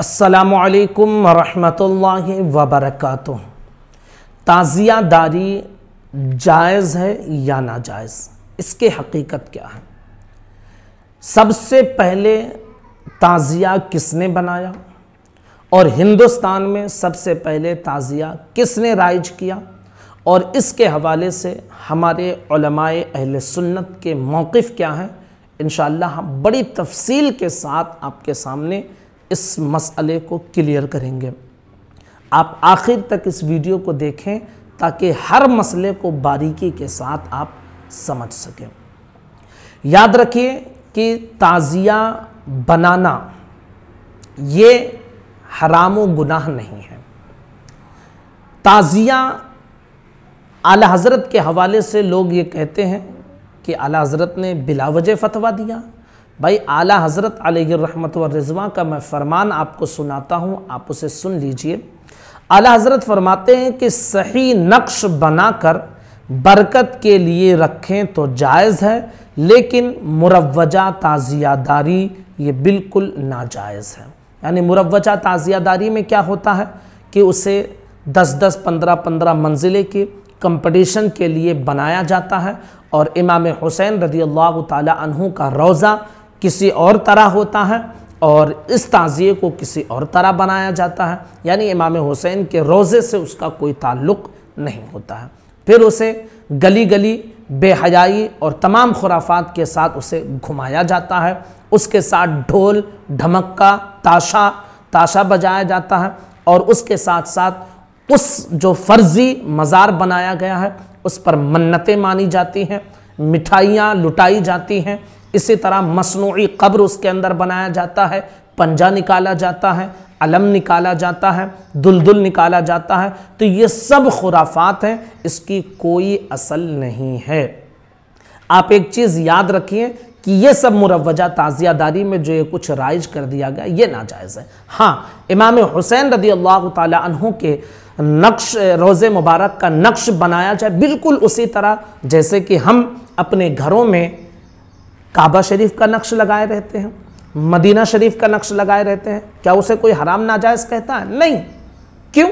असलकम वरहमल वबरक दारी जायज़ है या नाजायज़ इसके हकीकत क्या है सबसे पहले ताज़िया किसने बनाया और हिंदुस्तान में सबसे पहले ताज़िया किसने राइज किया और इसके हवाले से हमारे अहल सुन्नत के मौक़ क्या हैं इन हम बड़ी तफसील के साथ आपके सामने इस मसले को क्लियर करेंगे आप आखिर तक इस वीडियो को देखें ताकि हर मसले को बारीकी के साथ आप समझ सकें याद रखिए कि ताज़िया बनाना ये हराम गुनाह नहीं है ताज़िया आला हज़रत के हवाले से लोग ये कहते हैं कि आला हज़रत ने बिलावज फ़तवा दिया भाई आला हज़रत रहमत रजवा का मैं फ़रमान आपको सुनाता हूँ आप उसे सुन लीजिए आला हज़रत फरमाते हैं कि सही नक्श बनाकर बरकत के लिए रखें तो जायज़ है लेकिन मुरवजा ताज़ियादारी ये बिल्कुल नाजायज़ है यानी मुरवजा ताज़ियादारी में क्या होता है कि उसे दस दस पंद्रह पंद्रह मंजिले के कंपटीशन के लिए बनाया जाता है और इमाम हुसैन रदी अल्लाह तहु का रोज़ा किसी और तरह होता है और इस ताज़िए को किसी और तरह बनाया जाता है यानी इमाम हुसैन के रोज़े से उसका कोई ताल्लुक़ नहीं होता है फिर उसे गली गली बेहयाई और तमाम खुराफात के साथ उसे घुमाया जाता है उसके साथ ढोल ढमक्का ताशा ताशा बजाया जाता है और उसके साथ साथ उस जो फर्जी मज़ार बनाया गया है उस पर मन्नतें मानी जाती हैं मिठाइयाँ लुटाई जाती हैं इसी तरह मसनू कब्र उसके अंदर बनाया जाता है पंजा निकाला जाता है अलम निकाला जाता है दुलदुल निकाला जाता है तो ये सब खुराफात हैं इसकी कोई असल नहीं है आप एक चीज़ याद रखिए कि ये सब मुरवजा ताज़ियादारी में जो ये कुछ राइज कर दिया गया ये नाजायज़ है हाँ इमाम हुसैन रदी अल्लाह तहों के नक्श रोज़े मुबारक का नक्श बनाया जाए बिल्कुल उसी तरह जैसे कि हम अपने घरों में काबा शरीफ का नक्श लगाए रहते हैं मदीना शरीफ का नक्श लगाए रहते हैं क्या उसे कोई हराम नाजायज़ कहता है नहीं क्यों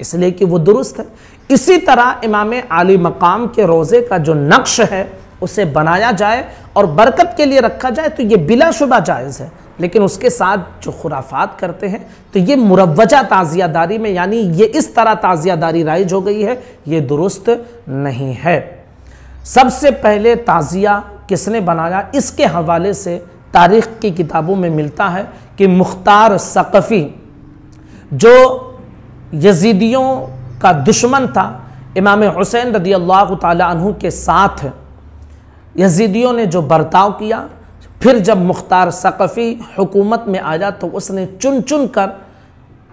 इसलिए कि वो दुरुस्त है इसी तरह इमाम आली मकाम के रोज़े का जो नक्श है उसे बनाया जाए और बरकत के लिए रखा जाए तो ये बिलाशुबा जायज़ है लेकिन उसके साथ जो खुराफात करते हैं तो ये मुरवजा ताज़ियादारी में यानी ये इस तरह ताज़ियादारी राइज हो गई है ये दुरुस्त नहीं है सबसे पहले ताज़िया किसने बनाया इसके हवाले से तारीख़ की किताबों में मिलता है कि मुख्तार सकफ़ी जो यजीदियों का दुश्मन था इमाम हुसैन रदी अल्लाह तु के साथ यजीदियों ने जो बर्ताव किया फिर जब मुख्तार सकफ़ी हुकूमत में आया तो उसने चुन चुन कर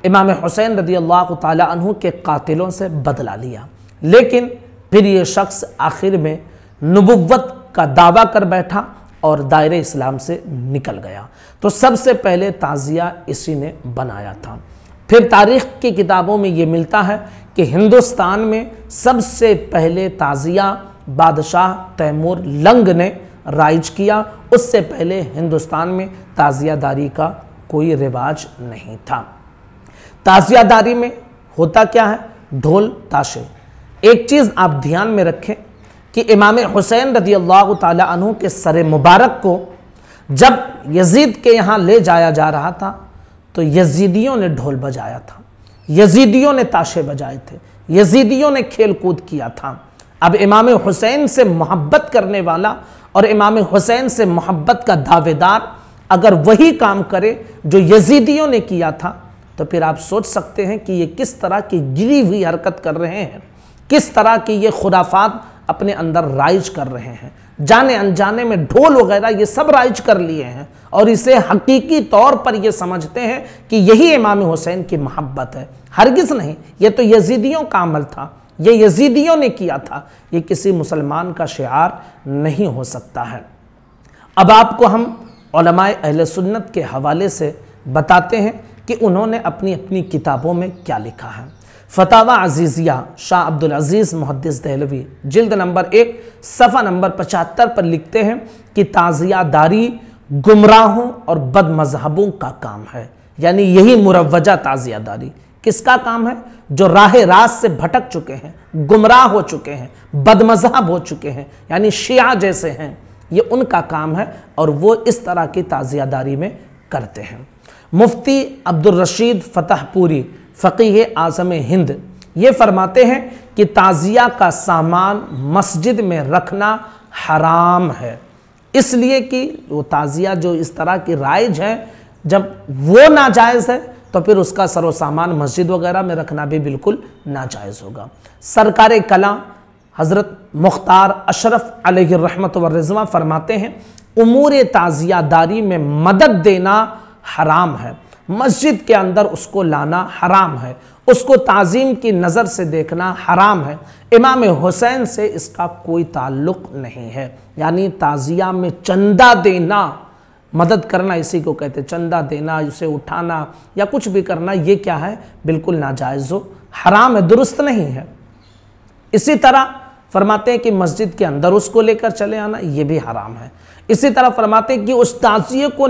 इमाम हुसैन रदी अल्लाह तु के कातिलों से बदला लिया लेकिन फिर ये शख्स आखिर में नबुवत का दावा कर बैठा और दायरे इस्लाम से निकल गया तो सबसे पहले ताज़िया इसी ने बनाया था फिर तारीख़ की किताबों में ये मिलता है कि हिंदुस्तान में सबसे पहले ताज़िया बादशाह तैमूर लंग ने राइज किया उससे पहले हिंदुस्तान में ताज़ियादारी का कोई रिवाज नहीं था ताज़ियादारी में होता क्या है ढोल ताशे एक चीज़ आप ध्यान में रखें कि इमाम हुसैन रदी अल्लाह तु के सर मुबारक को जब यजीद के यहाँ ले जाया जा रहा था तो यजीदियों ने ढोल बजाया था यजीदियों ने ताशे बजाए थे यजीदियों ने खेल कूद किया था अब इमाम हुसैन से मोहब्बत करने वाला और इमाम हुसैन से मोहब्बत का दावेदार अगर वही काम करे जो यजीदियों ने किया था तो फिर आप सोच सकते हैं कि ये किस तरह की गिरी हुई हरकत कर रहे हैं किस तरह की ये खुराफात अपने अंदर राइज कर रहे हैं जाने अनजाने में ढोल वगैरह ये सब राइज कर लिए हैं और इसे हकीकी तौर पर ये समझते हैं कि यही इमाम हुसैन की मोहब्बत है हरगिज़ नहीं ये तो यजीदियों का अमल था ये यजीदियों ने किया था ये किसी मुसलमान का शार नहीं हो सकता है अब आपको हम अहल सुन्नत के हवाले से बताते हैं कि उन्होंने अपनी अपनी किताबों में क्या लिखा है फतावा अजीज़िया शाह अब्दुल अजीज़ मुहदस दहलवी जिल्द नंबर एक सफ़ा नंबर पचहत्तर पर लिखते हैं कि ताज़ियादारी गुमराहों और बद मजहबों का काम है यानी यही मुरवजा ताज़ियादारी किसका काम है जो राह रास से भटक चुके हैं गुमराह हो चुके हैं बदमजहब हो चुके हैं यानी शिया जैसे हैं ये उनका काम है और वो इस तरह की ताज़ियादारी में करते हैं मुफ्ती अब्दुलरशीद रशीद फ़कीह आज़म हिंद ये फरमाते हैं कि ताज़िया का सामान मस्जिद में रखना हराम है इसलिए कि वो ताज़िया जो इस तरह की राइज है जब वो नाजायज़ है तो फिर उसका सरो सामान मस्जिद वगैरह में रखना भी बिल्कुल नाजायज़ होगा सरकार कला हज़रत मुख्तार अशरफ अलहमत वर्रजमा फरमाते हैं उमूर दारी में मदद देना हराम है मस्जिद के अंदर उसको लाना हराम है उसको ताज़ीम की नज़र से देखना हराम है इमाम हुसैन से इसका कोई ताल्लुक नहीं है यानी ताज़िया में चंदा देना मदद करना इसी को कहते चंदा देना उसे उठाना या कुछ भी करना ये क्या है बिल्कुल नाजायजो हराम है दुरुस्त नहीं है इसी तरह फरमाते हैं कि मस्जिद के अंदर उसको लेकर चले आना ये भी हराम है इसी तरह फरमाते हैं कि उस ताजिए को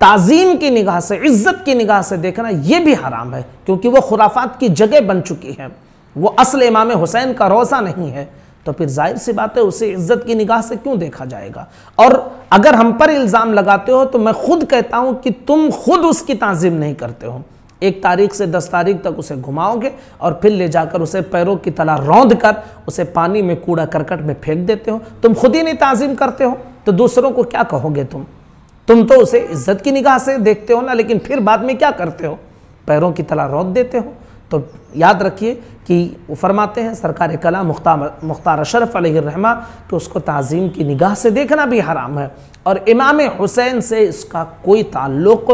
ताज़ीम की निगाह से इज़्ज़त की निगाह से देखना यह भी हराम है क्योंकि वह खुराफात की जगह बन चुकी है वो असल इमाम हुसैन का रोज़ा नहीं है तो फिर जाहिर सी बात है उसे इज़्ज़त की निगाह से क्यों देखा जाएगा और अगर हम पर इल्ज़ाम लगाते हो तो मैं खुद कहता हूँ कि तुम खुद उसकी तज़ीम नहीं करते हो एक तारीख से दस तारीख तक उसे घुमाओगे और फिर ले जाकर उसे पैरों की तला रौंद कर उसे पानी में कूड़ा करकट में फेंक देते हो तुम खुद ही नहीं तज़ीम करते हो तो दूसरों को क्या कहोगे तुम तुम तो उसे इज्जत की निगाह से देखते हो ना लेकिन फिर बाद में क्या करते हो पैरों की तला रौद देते हो तो याद रखिए कि वो फरमाते हैं सरकार कला मुख्तार मुख्तार अशरफ रहमा कि उसको तज़ीम की निगाह से देखना भी हराम है और इमाम हुसैन से इसका कोई ताल्लुक़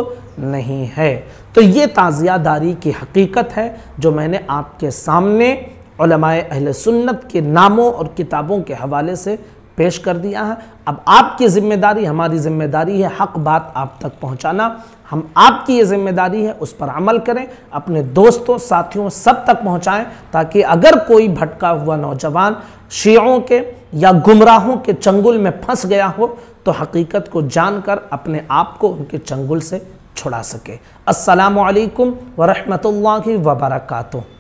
नहीं है तो ये ताज़ियादारी की हकीकत है जो मैंने आपके सामने अहल सुन्नत के नामों और किताबों के हवाले से पेश कर दिया है अब आपकी ज़िम्मेदारी हमारी ज़िम्मेदारी है हक बात आप तक पहुंचाना हम आपकी ये ज़िम्मेदारी है उस पर अमल करें अपने दोस्तों साथियों सब तक पहुंचाएं ताकि अगर कोई भटका हुआ नौजवान शीयों के या गुमराहों के चंगुल में फंस गया हो तो हकीकत को जानकर अपने आप को उनके चंगुल से छुड़ा सके असलकम वरहमल वबरकू